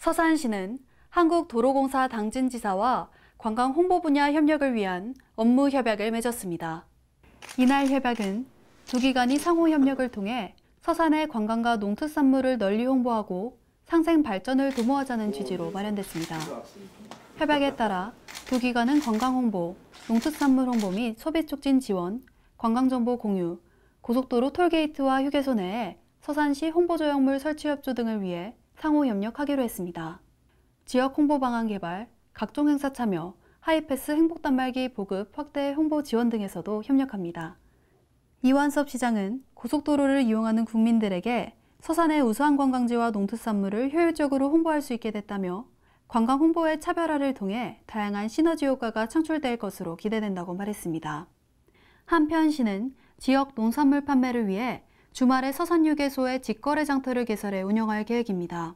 서산시는 한국도로공사 당진지사와 관광 홍보 분야 협력을 위한 업무 협약을 맺었습니다. 이날 협약은 두 기관이 상호 협력을 통해 서산의 관광과 농특산물을 널리 홍보하고 상생 발전을 도모하자는 취지로 마련됐습니다. 협약에 따라 두 기관은 관광 홍보, 농특산물 홍보 및 소비 촉진 지원, 관광정보 공유, 고속도로 톨게이트와 휴게소 내에 서산시 홍보조형물 설치 협조 등을 위해 상호 협력하기로 했습니다. 지역 홍보 방안 개발, 각종 행사 참여, 하이패스 행복 단말기 보급 확대 홍보 지원 등에서도 협력합니다. 이완섭 시장은 고속도로를 이용하는 국민들에게 서산의 우수한 관광지와 농특산물을 효율적으로 홍보할 수 있게 됐다며 관광 홍보의 차별화를 통해 다양한 시너지 효과가 창출될 것으로 기대된다고 말했습니다. 한편 시는 지역 농산물 판매를 위해 주말에 서산휴게소에 직거래 장터를 개설해 운영할 계획입니다.